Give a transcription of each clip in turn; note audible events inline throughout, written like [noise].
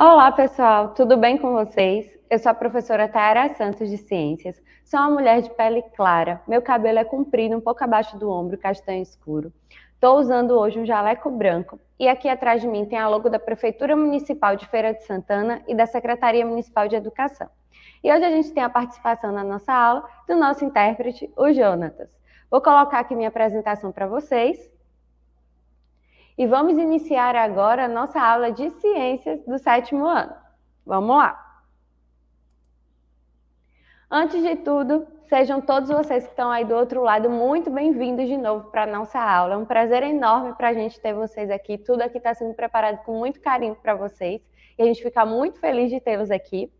Olá, pessoal, tudo bem com vocês? Eu sou a professora Tayara Santos de Ciências. Sou uma mulher de pele clara. Meu cabelo é comprido, um pouco abaixo do ombro, castanho escuro. Estou usando hoje um jaleco branco. E aqui atrás de mim tem a logo da Prefeitura Municipal de Feira de Santana e da Secretaria Municipal de Educação. E hoje a gente tem a participação na nossa aula do nosso intérprete, o Jonatas. Vou colocar aqui minha apresentação para vocês. E vamos iniciar agora a nossa aula de ciências do sétimo ano. Vamos lá! Antes de tudo, sejam todos vocês que estão aí do outro lado muito bem-vindos de novo para a nossa aula. É um prazer enorme para a gente ter vocês aqui. Tudo aqui está sendo preparado com muito carinho para vocês e a gente fica muito feliz de tê-los aqui.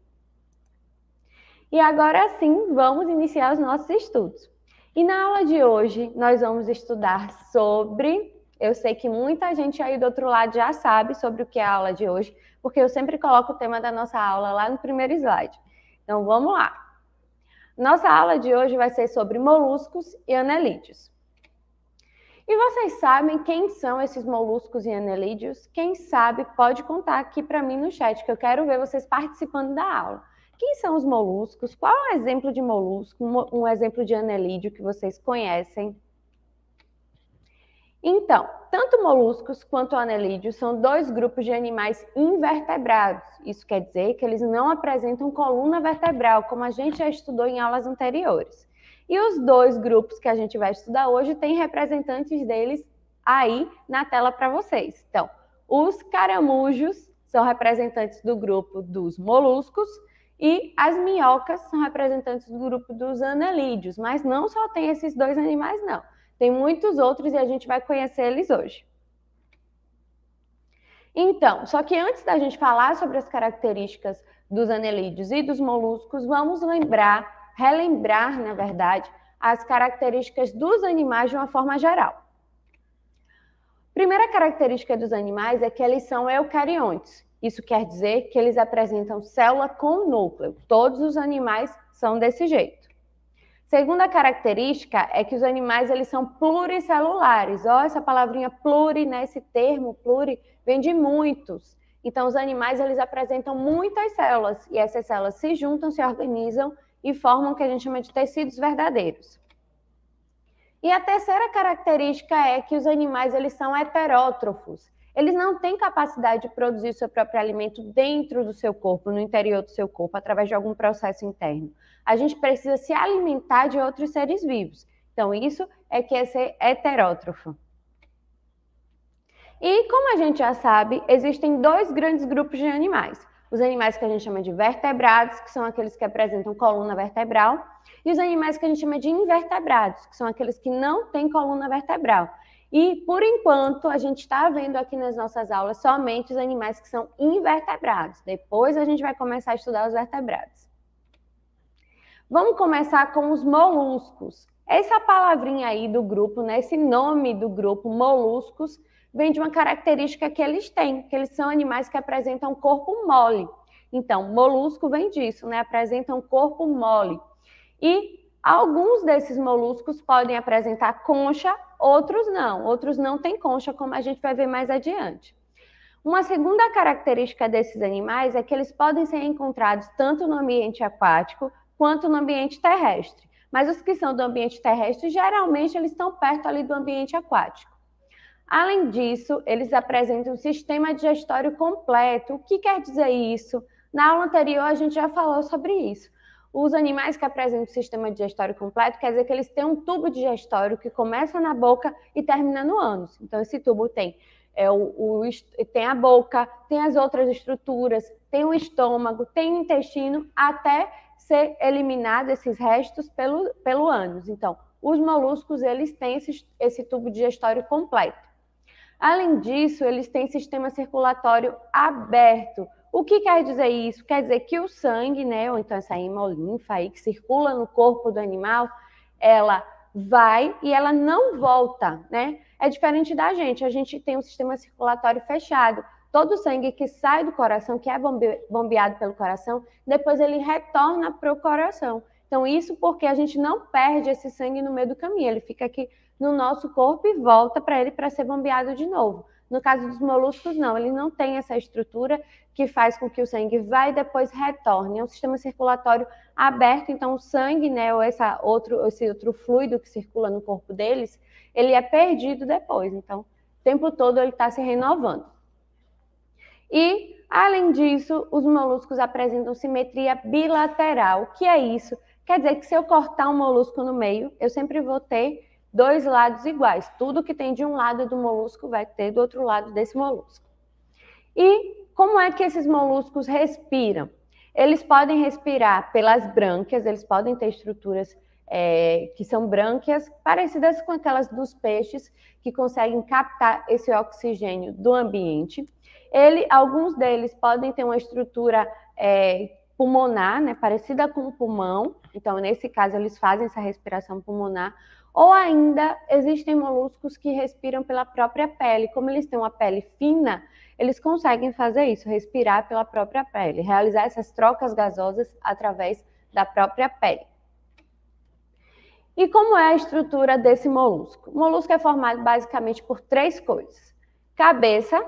E agora sim, vamos iniciar os nossos estudos. E na aula de hoje, nós vamos estudar sobre eu sei que muita gente aí do outro lado já sabe sobre o que é a aula de hoje, porque eu sempre coloco o tema da nossa aula lá no primeiro slide. Então vamos lá. Nossa aula de hoje vai ser sobre moluscos e anelídeos. E vocês sabem quem são esses moluscos e anelídeos? Quem sabe pode contar aqui para mim no chat, que eu quero ver vocês participando da aula. Quem são os moluscos? Qual é um exemplo de molusco, um exemplo de anelídeo que vocês conhecem? Então, tanto moluscos quanto anelídeos são dois grupos de animais invertebrados. Isso quer dizer que eles não apresentam coluna vertebral, como a gente já estudou em aulas anteriores. E os dois grupos que a gente vai estudar hoje têm representantes deles aí na tela para vocês. Então, os caramujos são representantes do grupo dos moluscos e as minhocas são representantes do grupo dos anelídeos, mas não só tem esses dois animais não. Tem muitos outros e a gente vai conhecer eles hoje. Então, só que antes da gente falar sobre as características dos anelídeos e dos moluscos, vamos lembrar, relembrar, na verdade, as características dos animais de uma forma geral. Primeira característica dos animais é que eles são eucariontes. Isso quer dizer que eles apresentam célula com núcleo. Todos os animais são desse jeito. Segunda característica é que os animais eles são pluricelulares. Ó, essa palavrinha pluri, né? Esse termo pluri vem de muitos. Então, os animais eles apresentam muitas células e essas células se juntam, se organizam e formam o que a gente chama de tecidos verdadeiros. E a terceira característica é que os animais eles são heterótrofos eles não têm capacidade de produzir seu próprio alimento dentro do seu corpo, no interior do seu corpo, através de algum processo interno. A gente precisa se alimentar de outros seres vivos. Então, isso é que é ser heterótrofo. E, como a gente já sabe, existem dois grandes grupos de animais. Os animais que a gente chama de vertebrados, que são aqueles que apresentam coluna vertebral, e os animais que a gente chama de invertebrados, que são aqueles que não têm coluna vertebral. E, por enquanto, a gente está vendo aqui nas nossas aulas somente os animais que são invertebrados. Depois a gente vai começar a estudar os vertebrados. Vamos começar com os moluscos. Essa palavrinha aí do grupo, né, esse nome do grupo, moluscos, vem de uma característica que eles têm, que eles são animais que apresentam corpo mole. Então, molusco vem disso, né? Apresentam corpo mole. E alguns desses moluscos podem apresentar concha Outros não, outros não têm concha, como a gente vai ver mais adiante. Uma segunda característica desses animais é que eles podem ser encontrados tanto no ambiente aquático quanto no ambiente terrestre. Mas os que são do ambiente terrestre, geralmente eles estão perto ali do ambiente aquático. Além disso, eles apresentam um sistema digestório completo. O que quer dizer isso? Na aula anterior a gente já falou sobre isso. Os animais que apresentam sistema digestório completo quer dizer que eles têm um tubo digestório que começa na boca e termina no ânus. Então, esse tubo tem, é, o, o, tem a boca, tem as outras estruturas, tem o estômago, tem o intestino, até ser eliminado esses restos pelo, pelo ânus. Então, os moluscos, eles têm esse, esse tubo digestório completo. Além disso, eles têm sistema circulatório aberto, o que quer dizer isso? Quer dizer que o sangue, né, ou então essa hemolinfa aí que circula no corpo do animal, ela vai e ela não volta, né? É diferente da gente, a gente tem um sistema circulatório fechado. Todo o sangue que sai do coração, que é bombeado pelo coração, depois ele retorna para o coração. Então, isso porque a gente não perde esse sangue no meio do caminho, ele fica aqui no nosso corpo e volta para ele para ser bombeado de novo. No caso dos moluscos, não, ele não tem essa estrutura que faz com que o sangue vá e depois retorne. É um sistema circulatório aberto, então o sangue, né, ou essa outro, esse outro fluido que circula no corpo deles, ele é perdido depois. Então, o tempo todo ele está se renovando. E, além disso, os moluscos apresentam simetria bilateral. O que é isso? Quer dizer que se eu cortar um molusco no meio, eu sempre vou ter dois lados iguais. Tudo que tem de um lado do molusco vai ter do outro lado desse molusco. E como é que esses moluscos respiram? Eles podem respirar pelas brânquias, eles podem ter estruturas é, que são brânquias, parecidas com aquelas dos peixes, que conseguem captar esse oxigênio do ambiente. Ele, alguns deles podem ter uma estrutura é, pulmonar, né, parecida com o pulmão, então, nesse caso, eles fazem essa respiração pulmonar, ou ainda existem moluscos que respiram pela própria pele. Como eles têm uma pele fina, eles conseguem fazer isso, respirar pela própria pele, realizar essas trocas gasosas através da própria pele. E como é a estrutura desse molusco? O molusco é formado basicamente por três coisas: cabeça,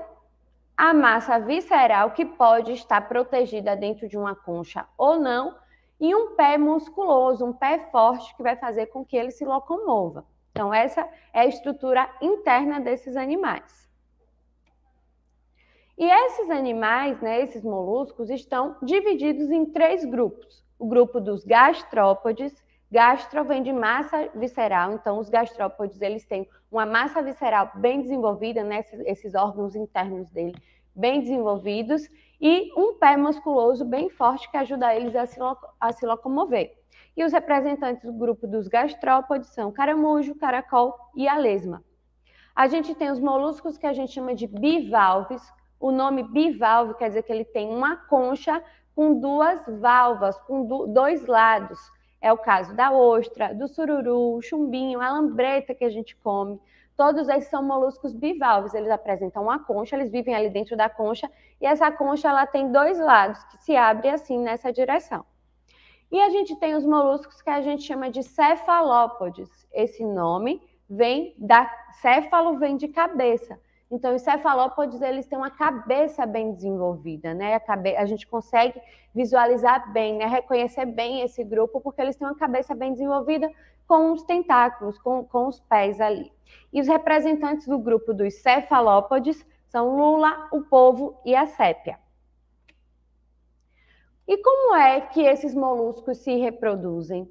a massa visceral que pode estar protegida dentro de uma concha ou não, e um pé musculoso, um pé forte que vai fazer com que ele se locomova. Então, essa é a estrutura interna desses animais. E esses animais, né, esses moluscos, estão divididos em três grupos. O grupo dos gastrópodes, gastro vem de massa visceral, então os gastrópodes eles têm uma massa visceral bem desenvolvida, né, esses, órgãos internos dele bem desenvolvidos e um pé musculoso bem forte que ajuda eles a se, a se locomover. E os representantes do grupo dos gastrópodes são caramujo, caracol e a lesma. A gente tem os moluscos que a gente chama de bivalves. O nome bivalve quer dizer que ele tem uma concha com duas valvas, com do, dois lados. É o caso da ostra, do sururu, chumbinho, a lambreta que a gente come. Todos esses são moluscos bivalves, eles apresentam uma concha, eles vivem ali dentro da concha, e essa concha ela tem dois lados que se abre assim nessa direção. E a gente tem os moluscos que a gente chama de cefalópodes. Esse nome vem da céfalo vem de cabeça. Então, os cefalópodes, eles têm uma cabeça bem desenvolvida, né? A, cabe... a gente consegue visualizar bem, né? reconhecer bem esse grupo, porque eles têm uma cabeça bem desenvolvida, com os tentáculos, com, com os pés ali. E os representantes do grupo dos cefalópodes são Lula, o povo e a sépia. E como é que esses moluscos se reproduzem?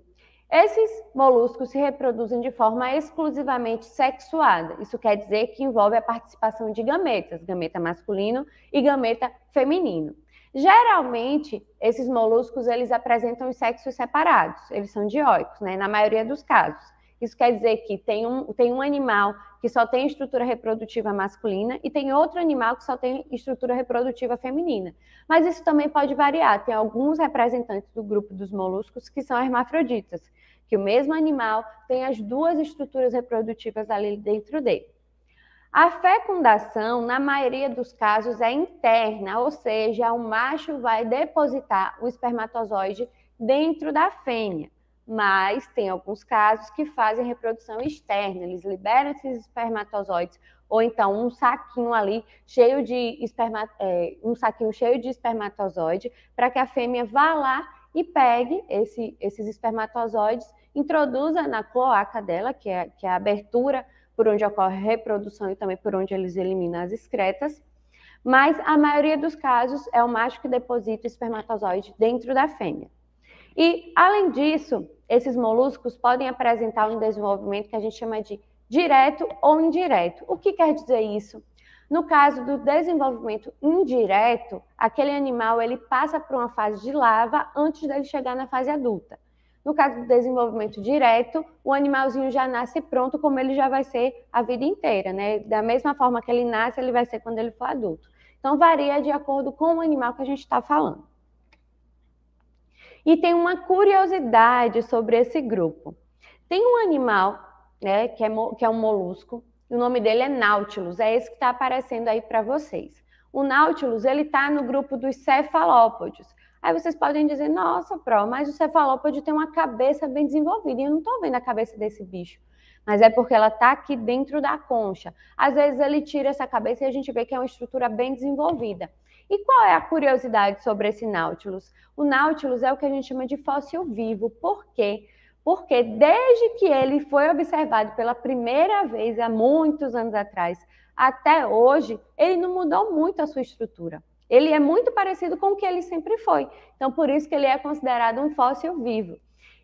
Esses moluscos se reproduzem de forma exclusivamente sexuada. Isso quer dizer que envolve a participação de gametas, gameta masculino e gameta feminino. Geralmente, esses moluscos eles apresentam os sexos separados, eles são dioicos, né? Na maioria dos casos. Isso quer dizer que tem um, tem um animal que só tem estrutura reprodutiva masculina e tem outro animal que só tem estrutura reprodutiva feminina. Mas isso também pode variar. Tem alguns representantes do grupo dos moluscos que são hermafroditas, que o mesmo animal tem as duas estruturas reprodutivas ali dentro dele. A fecundação, na maioria dos casos, é interna, ou seja, o macho vai depositar o espermatozoide dentro da fêmea. Mas tem alguns casos que fazem reprodução externa, eles liberam esses espermatozoides, ou então um saquinho ali cheio de esperma, é, um saquinho cheio de espermatozoide, para que a fêmea vá lá e pegue esse, esses espermatozoides, introduza na cloaca dela, que é, que é a abertura por onde ocorre a reprodução e também por onde eles eliminam as excretas. Mas a maioria dos casos é o macho que deposita o espermatozoide dentro da fêmea. E, além disso, esses moluscos podem apresentar um desenvolvimento que a gente chama de direto ou indireto. O que quer dizer isso? No caso do desenvolvimento indireto, aquele animal ele passa por uma fase de lava antes dele chegar na fase adulta. No caso do desenvolvimento direto, o animalzinho já nasce pronto como ele já vai ser a vida inteira, né? Da mesma forma que ele nasce, ele vai ser quando ele for adulto. Então varia de acordo com o animal que a gente está falando. E tem uma curiosidade sobre esse grupo. Tem um animal, né, que é, que é um molusco, o nome dele é Nautilus, é esse que está aparecendo aí para vocês. O Nautilus, ele está no grupo dos cefalópodes. Aí vocês podem dizer, nossa, Pro, mas o cefalópode tem uma cabeça bem desenvolvida e eu não estou vendo a cabeça desse bicho. Mas é porque ela está aqui dentro da concha. Às vezes ele tira essa cabeça e a gente vê que é uma estrutura bem desenvolvida. E qual é a curiosidade sobre esse Nautilus? O Nautilus é o que a gente chama de fóssil vivo. Por quê? Porque desde que ele foi observado pela primeira vez há muitos anos atrás até hoje, ele não mudou muito a sua estrutura. Ele é muito parecido com o que ele sempre foi. Então, por isso que ele é considerado um fóssil vivo.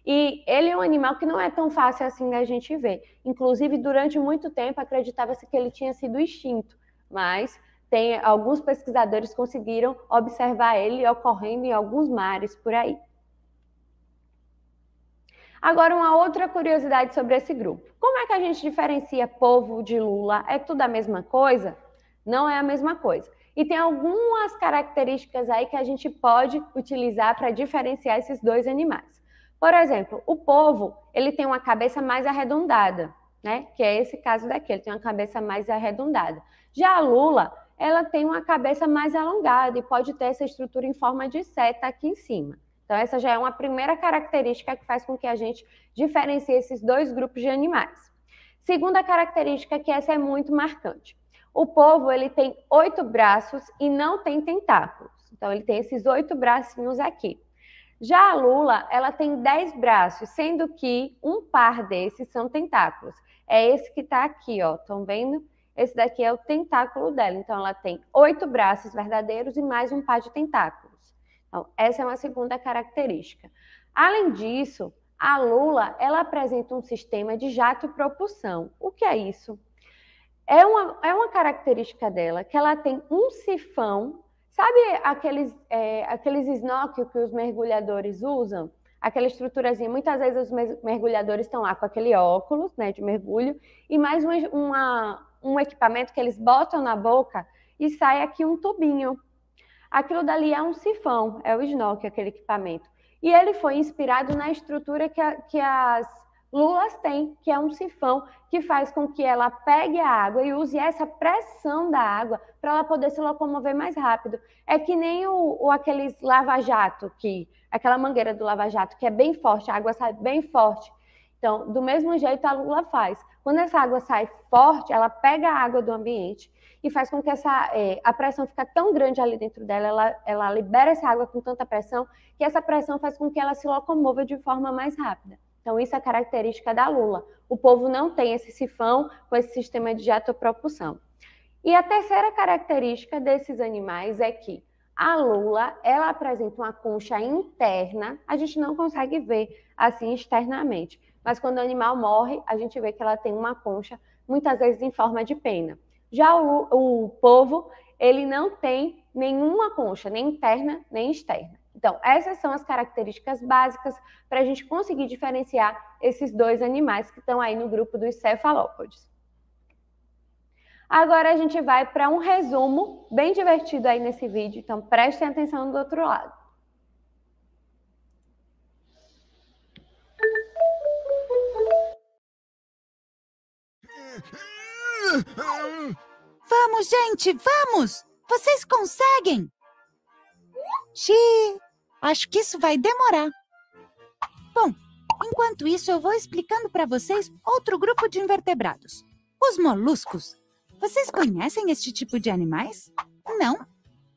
E ele é um animal que não é tão fácil assim da gente ver. Inclusive, durante muito tempo acreditava-se que ele tinha sido extinto, mas tem alguns pesquisadores conseguiram observar ele ocorrendo em alguns mares por aí. Agora, uma outra curiosidade sobre esse grupo. Como é que a gente diferencia povo de lula? É tudo a mesma coisa? Não é a mesma coisa. E tem algumas características aí que a gente pode utilizar para diferenciar esses dois animais. Por exemplo, o povo, ele tem uma cabeça mais arredondada, né? Que é esse caso daqui, ele tem uma cabeça mais arredondada. Já a lula, ela tem uma cabeça mais alongada e pode ter essa estrutura em forma de seta aqui em cima. Então, essa já é uma primeira característica que faz com que a gente diferencie esses dois grupos de animais. Segunda característica, que essa é muito marcante. O povo ele tem oito braços e não tem tentáculos. Então ele tem esses oito bracinhos aqui. Já a lula, ela tem dez braços, sendo que um par desses são tentáculos. É esse que está aqui, ó. Estão vendo? Esse daqui é o tentáculo dela. Então ela tem oito braços verdadeiros e mais um par de tentáculos. Então essa é uma segunda característica. Além disso, a lula, ela apresenta um sistema de jato propulsão. O que é isso? É uma, é uma característica dela, que ela tem um sifão, sabe aqueles, é, aqueles snorkel que os mergulhadores usam? Aquela estruturazinha. Muitas vezes os mergulhadores estão lá com aquele óculos né, de mergulho e mais uma, uma um equipamento que eles botam na boca e sai aqui um tubinho. Aquilo dali é um sifão, é o snorkel, aquele equipamento. E ele foi inspirado na estrutura que, a, que as Lulas tem, que é um sifão que faz com que ela pegue a água e use essa pressão da água para ela poder se locomover mais rápido. É que nem o, o aqueles lava-jato, que aquela mangueira do lava-jato que é bem forte, a água sai bem forte. Então, do mesmo jeito a lula faz. Quando essa água sai forte, ela pega a água do ambiente e faz com que essa, é, a pressão fica tão grande ali dentro dela, ela, ela libera essa água com tanta pressão, que essa pressão faz com que ela se locomova de forma mais rápida. Então, isso é característica da lula. O povo não tem esse sifão com esse sistema de propulsão. E a terceira característica desses animais é que a lula, ela apresenta uma concha interna, a gente não consegue ver assim externamente, mas quando o animal morre, a gente vê que ela tem uma concha, muitas vezes em forma de pena. Já o, o povo, ele não tem nenhuma concha, nem interna, nem externa. Então, essas são as características básicas para a gente conseguir diferenciar esses dois animais que estão aí no grupo dos cefalópodes. Agora a gente vai para um resumo bem divertido aí nesse vídeo, então prestem atenção do outro lado. Vamos, gente, vamos! Vocês conseguem! Xi, Acho que isso vai demorar. Bom, enquanto isso eu vou explicando para vocês outro grupo de invertebrados. Os moluscos. Vocês conhecem este tipo de animais? Não?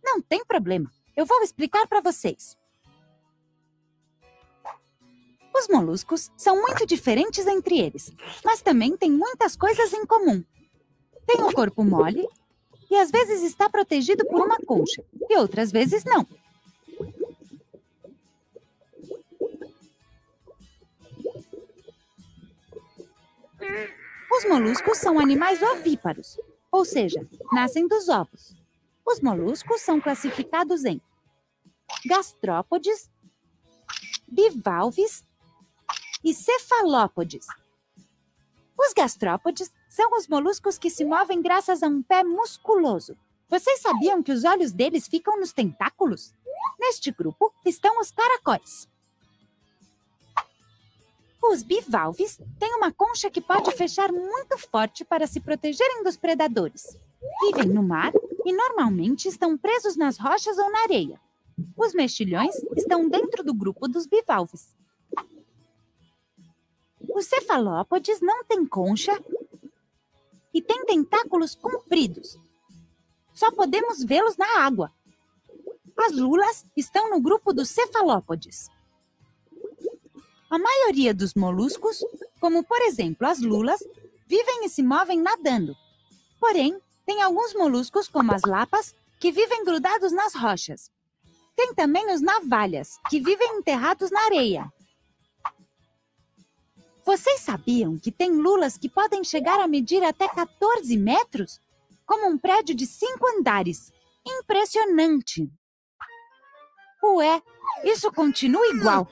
Não tem problema. Eu vou explicar para vocês. Os moluscos são muito diferentes entre eles, mas também têm muitas coisas em comum. Tem o um corpo mole e às vezes está protegido por uma concha e outras vezes não. Os moluscos são animais ovíparos, ou seja, nascem dos ovos. Os moluscos são classificados em gastrópodes, bivalves e cefalópodes. Os gastrópodes são os moluscos que se movem graças a um pé musculoso. Vocês sabiam que os olhos deles ficam nos tentáculos? Neste grupo estão os caracóis. Os bivalves têm uma concha que pode fechar muito forte para se protegerem dos predadores. Vivem no mar e normalmente estão presos nas rochas ou na areia. Os mexilhões estão dentro do grupo dos bivalves. Os cefalópodes não têm concha e têm tentáculos compridos. Só podemos vê-los na água. As lulas estão no grupo dos cefalópodes. A maioria dos moluscos, como por exemplo as lulas, vivem e se movem nadando. Porém, tem alguns moluscos, como as lapas, que vivem grudados nas rochas. Tem também os navalhas, que vivem enterrados na areia. Vocês sabiam que tem lulas que podem chegar a medir até 14 metros? Como um prédio de cinco andares. Impressionante! Ué, isso continua igual.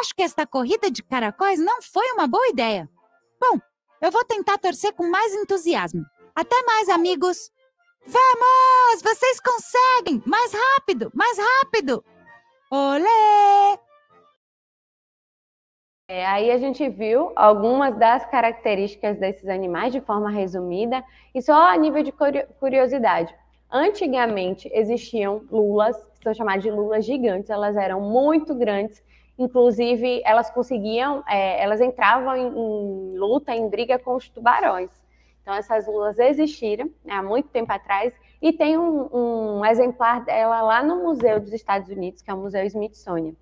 Acho que esta corrida de caracóis não foi uma boa ideia. Bom, eu vou tentar torcer com mais entusiasmo. Até mais, amigos! Vamos! Vocês conseguem! Mais rápido! Mais rápido! Olê! É, aí a gente viu algumas das características desses animais de forma resumida e só a nível de curiosidade. Antigamente existiam lulas, que são chamadas de lulas gigantes, elas eram muito grandes Inclusive, elas conseguiam, é, elas entravam em, em, luta, em briga com os tubarões. Então, essas lulas existiram né, há muito tempo atrás e tem um, um exemplar dela lá no Museu dos Estados Unidos, que é o Museu Smithsonian.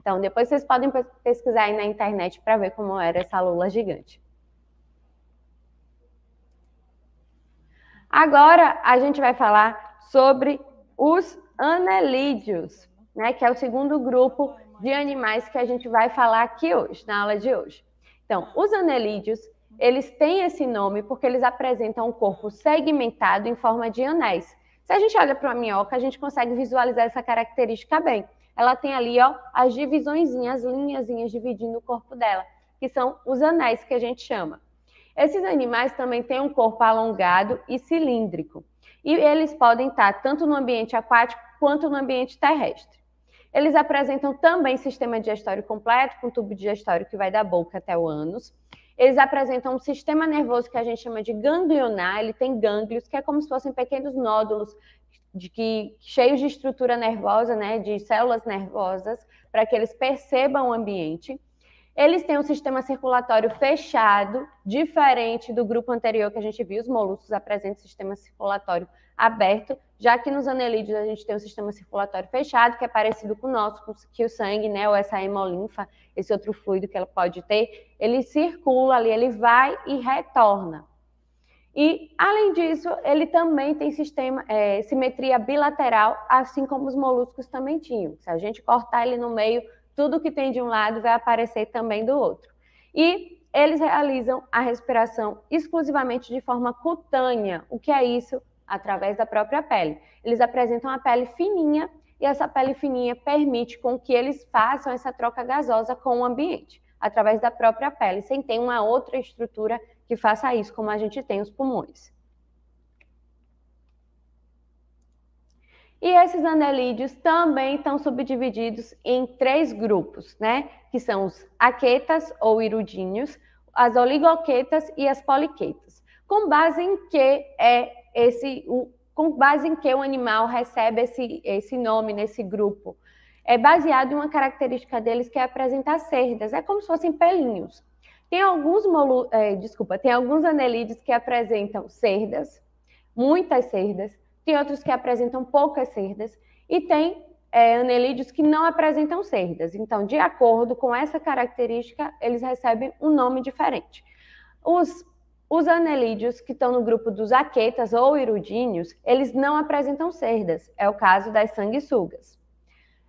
Então, depois vocês podem pesquisar aí na internet para ver como era essa lula gigante. Agora a gente vai falar sobre os anelídeos, né, que é o segundo grupo de animais que a gente vai falar aqui hoje, na aula de hoje. Então, os anelídeos, eles têm esse nome porque eles apresentam um corpo segmentado em forma de anéis. Se a gente olha para a minhoca, a gente consegue visualizar essa característica bem. Ela tem ali, ó, as divisõezinhas, as linhazinhas dividindo o corpo dela, que são os anéis que a gente chama. Esses animais também têm um corpo alongado e cilíndrico. E eles podem estar tanto no ambiente aquático quanto no ambiente terrestre. Eles apresentam também sistema digestório completo, com tubo digestório que vai da boca até o ânus. Eles apresentam um sistema nervoso que a gente chama de ganglionar, ele tem gânglios, que é como se fossem pequenos nódulos de que cheios de estrutura nervosa, né, de células nervosas, para que eles percebam o ambiente. Eles têm um sistema circulatório fechado, diferente do grupo anterior que a gente viu. Os moluscos apresentam sistema circulatório aberto, já que nos anelídeos a gente tem um sistema circulatório fechado, que é parecido com o nosso, que o sangue, né, ou essa hemolinfa, esse outro fluido que ela pode ter, ele circula ali, ele vai e retorna. E, além disso, ele também tem sistema, é, simetria bilateral, assim como os moluscos também tinham. Se a gente cortar ele no meio, tudo que tem de um lado vai aparecer também do outro. E eles realizam a respiração exclusivamente de forma cutânea. O que é isso? Através da própria pele. Eles apresentam a pele fininha e essa pele fininha permite com que eles façam essa troca gasosa com o ambiente, através da própria pele, sem ter uma outra estrutura que faça isso, como a gente tem os pulmões. E esses anelídeos também estão subdivididos em três grupos, né? Que são os aquetas ou irudinhos, as oligoquetas e as poliquetas. Com base em que é esse, o, com base em que o animal recebe esse, esse nome nesse grupo? É baseado em uma característica deles que é apresentar cerdas, é como se fossem pelinhos. Tem alguns molu, é, desculpa, tem alguns anelídeos que apresentam cerdas, muitas cerdas, tem outros que apresentam poucas cerdas e tem é, anelídeos que não apresentam cerdas. Então, de acordo com essa característica, eles recebem um nome diferente. Os, os anelídeos que estão no grupo dos aquetas ou irudíneos, eles não apresentam cerdas. É o caso das sanguessugas.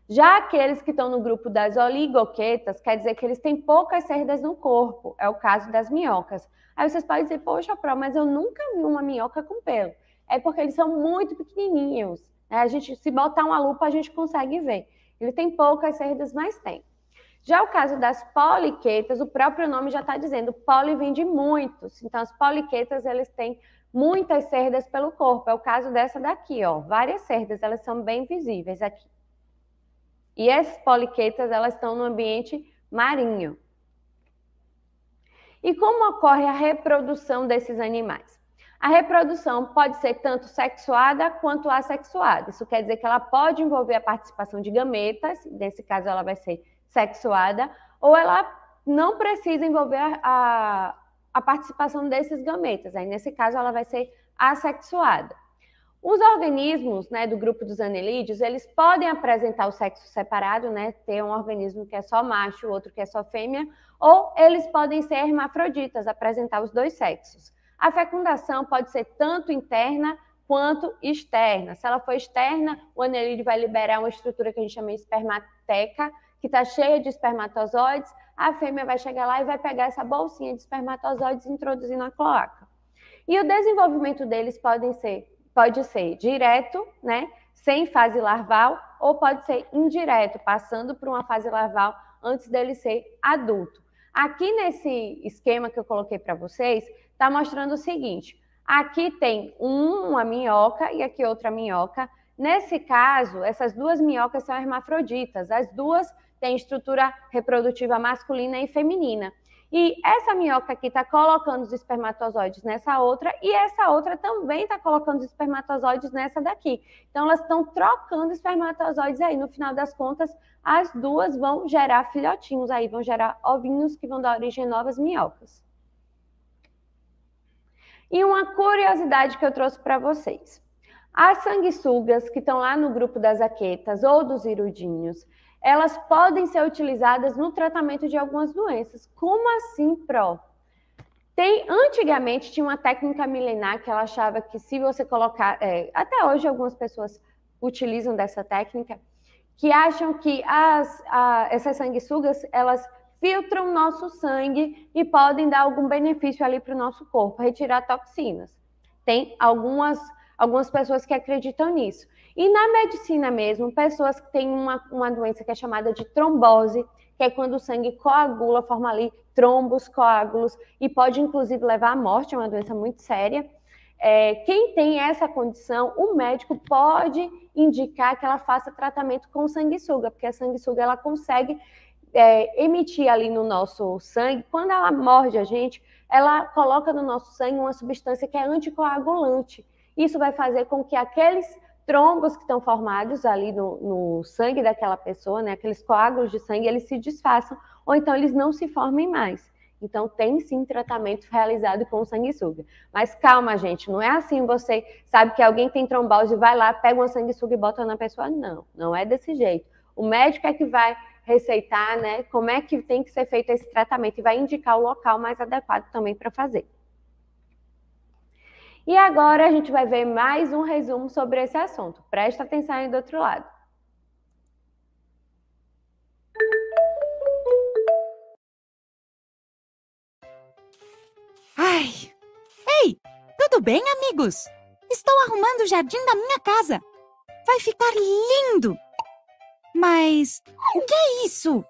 Já aqueles que estão no grupo das oligoquetas, quer dizer que eles têm poucas cerdas no corpo. É o caso das minhocas. Aí vocês podem dizer, poxa, Pró, mas eu nunca vi uma minhoca com pelo é porque eles são muito pequenininhos. Né? A gente, se botar uma lupa, a gente consegue ver. Ele tem poucas cerdas, mas tem. Já o caso das poliquetas, o próprio nome já está dizendo, poli vem de muitos. Então, as poliquetas, eles têm muitas cerdas pelo corpo. É o caso dessa daqui, ó. Várias cerdas, elas são bem visíveis aqui. E essas poliquetas, elas estão no ambiente marinho. E como ocorre a reprodução desses animais? A reprodução pode ser tanto sexuada quanto assexuada. Isso quer dizer que ela pode envolver a participação de gametas, nesse caso ela vai ser sexuada, ou ela não precisa envolver a, a participação desses gametas. Aí, nesse caso, ela vai ser assexuada. Os organismos né, do grupo dos anelídeos, eles podem apresentar o sexo separado, né, ter um organismo que é só macho, outro que é só fêmea, ou eles podem ser hermafroditas, apresentar os dois sexos. A fecundação pode ser tanto interna quanto externa. Se ela for externa, o anelídeo vai liberar uma estrutura que a gente chama de espermateca, que está cheia de espermatozoides. A fêmea vai chegar lá e vai pegar essa bolsinha de espermatozoides e introduzir na cloaca. E o desenvolvimento deles ser, pode ser direto, né, sem fase larval, ou pode ser indireto, passando por uma fase larval antes dele ser adulto. Aqui nesse esquema que eu coloquei para vocês, está mostrando o seguinte: aqui tem uma minhoca e aqui outra minhoca. Nesse caso, essas duas minhocas são hermafroditas, as duas têm estrutura reprodutiva masculina e feminina. E essa minhoca aqui está colocando os espermatozoides nessa outra, e essa outra também está colocando os espermatozoides nessa daqui. Então, elas estão trocando espermatozoides aí. No final das contas, as duas vão gerar filhotinhos aí, vão gerar ovinhos que vão dar origem a novas minhocas. E uma curiosidade que eu trouxe para vocês. As sanguessugas que estão lá no grupo das aquetas ou dos irudinhos, elas podem ser utilizadas no tratamento de algumas doenças. Como assim, Pro? Tem, antigamente tinha uma técnica milenar que ela achava que se você colocar, é, até hoje algumas pessoas utilizam dessa técnica, que acham que as, a, essas sanguessugas elas filtram nosso sangue e podem dar algum benefício ali para o nosso corpo, retirar toxinas. Tem algumas algumas pessoas que acreditam nisso. E na medicina mesmo, pessoas que têm uma, uma doença que é chamada de trombose, que é quando o sangue coagula, forma ali trombos, coágulos, e pode inclusive levar à morte, é uma doença muito séria. É, quem tem essa condição, o médico pode indicar que ela faça tratamento com sanguessuga, porque a sanguessuga ela consegue é, emitir ali no nosso sangue, quando ela morde a gente, ela coloca no nosso sangue uma substância que é anticoagulante. Isso vai fazer com que aqueles trombos que estão formados ali no, no, sangue daquela pessoa, né? Aqueles coágulos de sangue, eles se desfaçam ou então eles não se formem mais. Então tem sim tratamento realizado com sanguessuga. Mas calma, gente, não é assim você sabe que alguém tem trombose, vai lá, pega uma sanguessuga e bota na pessoa. Não, não é desse jeito. O médico é que vai receitar, né? Como é que tem que ser feito esse tratamento e vai indicar o local mais adequado também para fazer. E agora a gente vai ver mais um resumo sobre esse assunto. Presta atenção aí do outro lado. Ai! Ei! Tudo bem, amigos? Estou arrumando o jardim da minha casa. Vai ficar lindo! Mas o que é isso?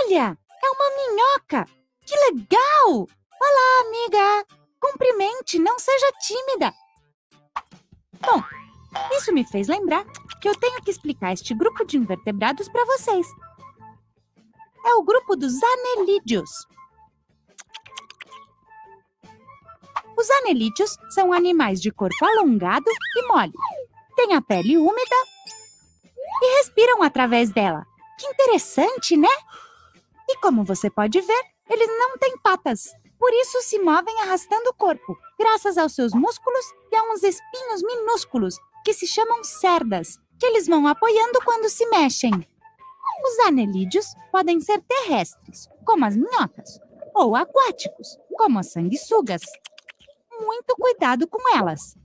Olha, é uma minhoca! Que legal! Olá, amiga! Cumprimente, não seja tímida. Bom, isso me fez lembrar que eu tenho que explicar este grupo de invertebrados para vocês. É o grupo dos anelídeos. Os anelídeos são animais de corpo alongado e mole. Têm a pele úmida e respiram através dela. Que interessante, né? E como você pode ver, eles não têm patas. Por isso se movem arrastando o corpo, graças aos seus músculos e a uns espinhos minúsculos, que se chamam cerdas, que eles vão apoiando quando se mexem. Os anelídeos podem ser terrestres, como as minhocas, ou aquáticos, como as sanguessugas. Muito cuidado com elas.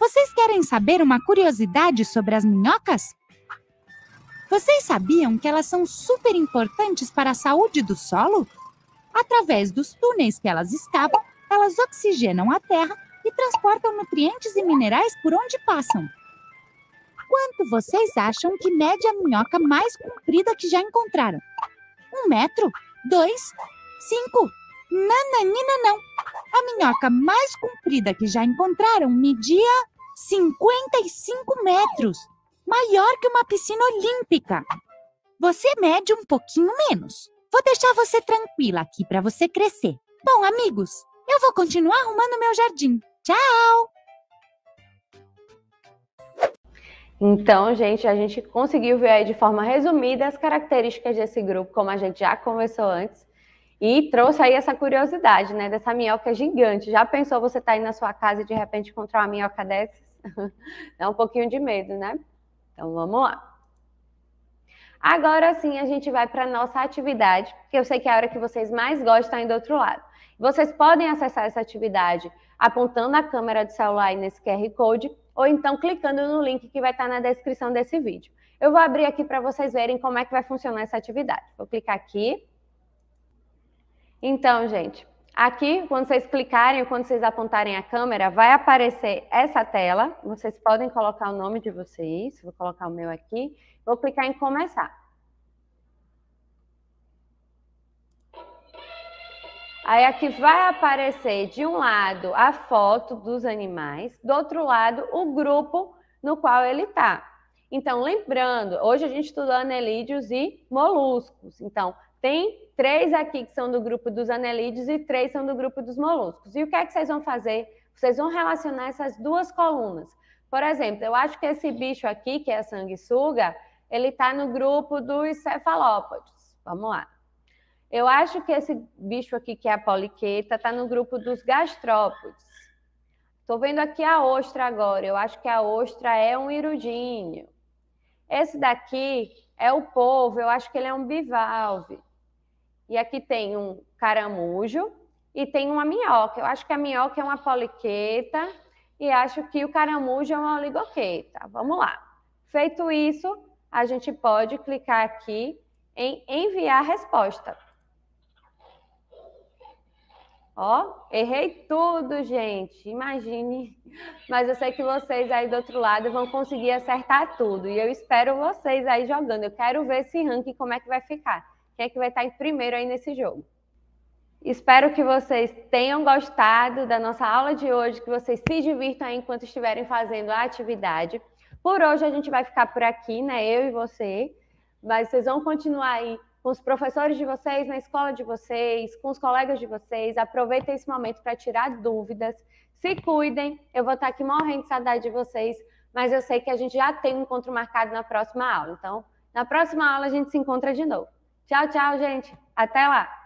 Vocês querem saber uma curiosidade sobre as minhocas? Vocês sabiam que elas são super importantes para a saúde do solo? Através dos túneis que elas escavam, elas oxigenam a terra e transportam nutrientes e minerais por onde passam. Quanto vocês acham que mede a minhoca mais comprida que já encontraram? Um metro? Dois? Cinco? Nananina não! A minhoca mais comprida que já encontraram media 55 metros! Maior que uma piscina olímpica! Você mede um pouquinho menos. Vou deixar você tranquila aqui para você crescer. Bom, amigos, eu vou continuar arrumando meu jardim. Tchau! Então, gente, a gente conseguiu ver aí de forma resumida as características desse grupo, como a gente já conversou antes, e trouxe aí essa curiosidade, né, dessa minhoca gigante. Já pensou você estar tá aí na sua casa e de repente encontrar uma minhoca dessas? Dá [laughs] é um pouquinho de medo, né? Então, vamos lá. Agora sim a gente vai para a nossa atividade, que eu sei que é a hora que vocês mais gostam aí do outro lado. Vocês podem acessar essa atividade apontando a câmera do celular aí nesse QR Code ou então clicando no link que vai estar tá na descrição desse vídeo. Eu vou abrir aqui para vocês verem como é que vai funcionar essa atividade. Vou clicar aqui. Então, gente, Aqui, quando vocês clicarem, quando vocês apontarem a câmera, vai aparecer essa tela. Vocês podem colocar o nome de vocês. Vou colocar o meu aqui. Vou clicar em começar. Aí aqui vai aparecer de um lado a foto dos animais, do outro lado o grupo no qual ele está. Então, lembrando, hoje a gente estudou anelídeos e moluscos. Então, tem três aqui que são do grupo dos anelídeos e três são do grupo dos moluscos. E o que é que vocês vão fazer? Vocês vão relacionar essas duas colunas. Por exemplo, eu acho que esse bicho aqui, que é a sanguessuga, ele está no grupo dos cefalópodes. Vamos lá. Eu acho que esse bicho aqui, que é a poliqueta, está no grupo dos gastrópodes. Estou vendo aqui a ostra agora. Eu acho que a ostra é um irudíneo. Esse daqui é o polvo. Eu acho que ele é um bivalve. E aqui tem um caramujo e tem uma minhoca. Eu acho que a minhoca é uma poliqueta e acho que o caramujo é uma oligoqueta. Vamos lá. Feito isso, a gente pode clicar aqui em enviar resposta. Ó, errei tudo, gente. Imagine. Mas eu sei que vocês aí do outro lado vão conseguir acertar tudo. E eu espero vocês aí jogando. Eu quero ver esse ranking, como é que vai ficar. Quem é que vai estar em primeiro aí nesse jogo? Espero que vocês tenham gostado da nossa aula de hoje, que vocês se divirtam aí enquanto estiverem fazendo a atividade. Por hoje a gente vai ficar por aqui, né? Eu e você. Mas vocês vão continuar aí com os professores de vocês, na escola de vocês, com os colegas de vocês. Aproveitem esse momento para tirar dúvidas. Se cuidem. Eu vou estar tá aqui morrendo de saudade de vocês, mas eu sei que a gente já tem um encontro marcado na próxima aula. Então, na próxima aula a gente se encontra de novo. Tchau, tchau, gente. Até lá.